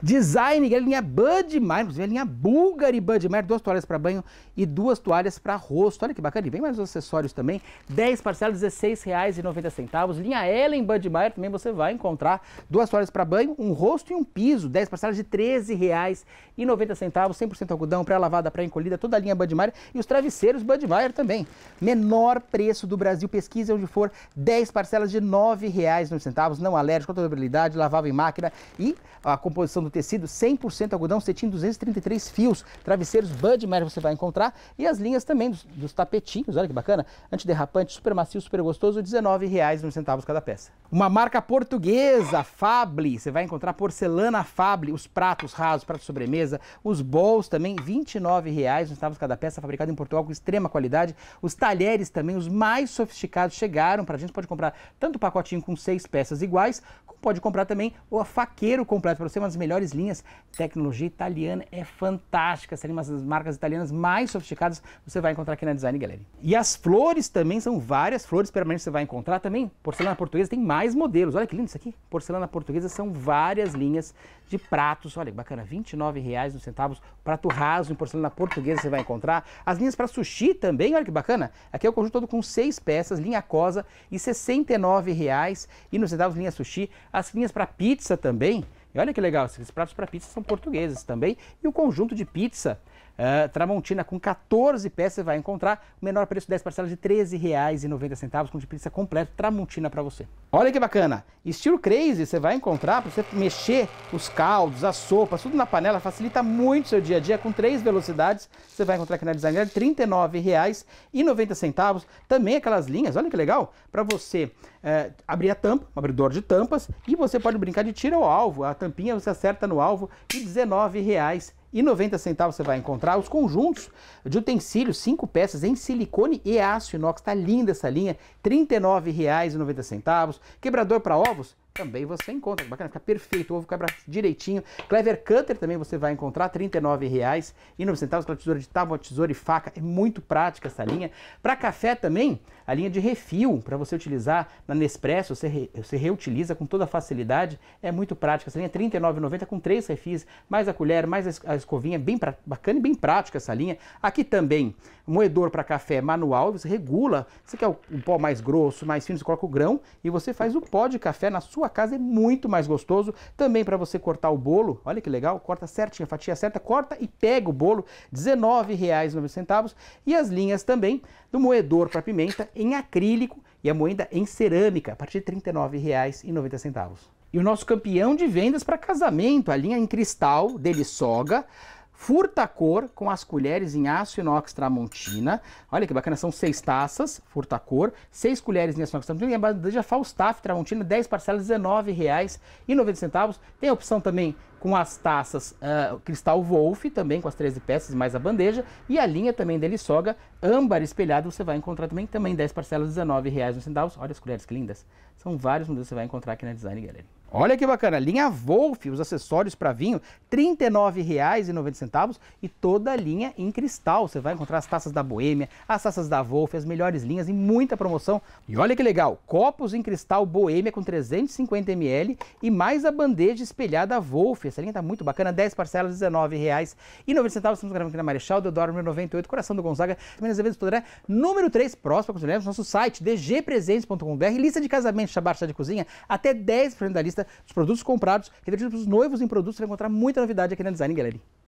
Design, a é linha Budmeier, inclusive a é linha Bulgari Budmeyer, duas toalhas para banho e duas toalhas para rosto. Olha que bacana, e vem mais os acessórios também. 10 parcelas, R$16,90. Linha Ellen Budmeyer, também você vai encontrar duas toalhas para banho, um rosto e um piso. 10 parcelas de R$13,90. 100% algodão, pré-lavada, pré-encolhida, toda a linha Budmeyer e os travesseiros Budmeyer também. Menor preço do Brasil, pesquise onde for, 10 parcelas de R$9,90. Não alérgico, contabilidade, lavável em máquina e a composição do tecido 100% algodão, cetim 233 fios, travesseiros Bud Mary você vai encontrar e as linhas também dos, dos tapetinhos, olha que bacana, antiderrapante, super macio, super gostoso, R$19,01 cada peça. Uma marca portuguesa, Fable você vai encontrar porcelana Fable os pratos rasos, pratos sobremesa, os bowls também, R$29,01 cada peça, fabricado em Portugal com extrema qualidade. Os talheres também, os mais sofisticados, chegaram para a gente, pode comprar tanto o pacotinho com seis peças iguais, pode comprar também o faqueiro completo para você, uma das melhores linhas. Tecnologia italiana é fantástica, seria uma das marcas italianas mais sofisticadas você vai encontrar aqui na Design Gallery. E as flores também, são várias flores permanentes que você vai encontrar também. Porcelana portuguesa tem mais modelos, olha que lindo isso aqui. Porcelana portuguesa são várias linhas de pratos, olha que bacana, no centavos prato raso em porcelana portuguesa você vai encontrar. As linhas para sushi também, olha que bacana. Aqui é o conjunto todo com seis peças, linha cosa e R$69,00. 69,00 e nos centavos linha sushi. As linhas para pizza também. E olha que legal, esses pratos para pizza são portugueses também. E o conjunto de pizza uh, Tramontina com 14 peças você vai encontrar o menor preço 10 parcelas de R$ 13,90 com de pizza completo Tramontina para você. Olha que bacana. Estilo crazy você vai encontrar para você mexer os caldos, as sopas, tudo na panela. Facilita muito o seu dia a dia com três velocidades. Você vai encontrar aqui na Designer R$ 39,90. Também aquelas linhas, olha que legal, para você é, abrir a tampa, um abridor de tampas. E você pode brincar de tiro ao alvo. A tampinha você acerta no alvo e R$ 19,90 e 90 centavos você vai encontrar os conjuntos de utensílios, cinco peças em silicone e aço inox, tá linda essa linha, R$ 39,90. Quebrador para ovos, também você encontra. Bacana, fica perfeito. O ovo quebra direitinho. Clever Cutter também você vai encontrar, R$ 39,09. Aquela tesoura de tábua, tesoura e faca. É muito prática essa linha. Para café também, a linha de refil, para você utilizar na Nespresso, você, re, você reutiliza com toda facilidade. É muito prática essa linha, R$ 39,90 com três refis, mais a colher, mais a escovinha. É bem pra, bacana e bem prática essa linha. Aqui também, moedor para café manual. Você regula, você quer o, o pó mais grosso, mais fino, você coloca o grão e você faz o pó de café na sua sua casa é muito mais gostoso. Também para você cortar o bolo, olha que legal, corta certinho, a fatia certa, corta e pega o bolo, r$19,90 E as linhas também do moedor para pimenta em acrílico e a moenda em cerâmica, a partir de r$39,90 E o nosso campeão de vendas para casamento, a linha em cristal dele Soga, furta cor com as colheres em aço inox tramontina. Olha que bacana, são seis taças, furta cor, seis colheres em aço inox tramontina e a bandeja Falstaff tramontina, 10 parcelas, R$19,90. Tem a opção também com as taças uh, Cristal Wolf, também com as 13 peças mais a bandeja, e a linha também dele soga, âmbar espelhado, você vai encontrar também, também 10 parcelas, R$19,90. Olha as colheres que lindas. São vários modelos que você vai encontrar aqui na Design Gallery. Olha que bacana, linha Wolf, os acessórios para vinho, R$ 39,90 e toda a linha em cristal. Você vai encontrar as taças da Boêmia, as taças da Wolf, as melhores linhas e muita promoção. E olha que legal, copos em cristal Boêmia com 350ml e mais a bandeja espelhada Wolf. Essa linha tá muito bacana, 10 parcelas, 19,90. Estamos gravando aqui na Marechal Deodoro, número 98, Coração do Gonzaga, também nas eventos do número 3, próximo, continuamos, nosso site dgpresentes.com.br, lista de casamentos, chabar, chá de cozinha, até 10% da lista lista dos produtos comprados, revertidos para os noivos em produtos, você vai encontrar muita novidade aqui na Design Gallery.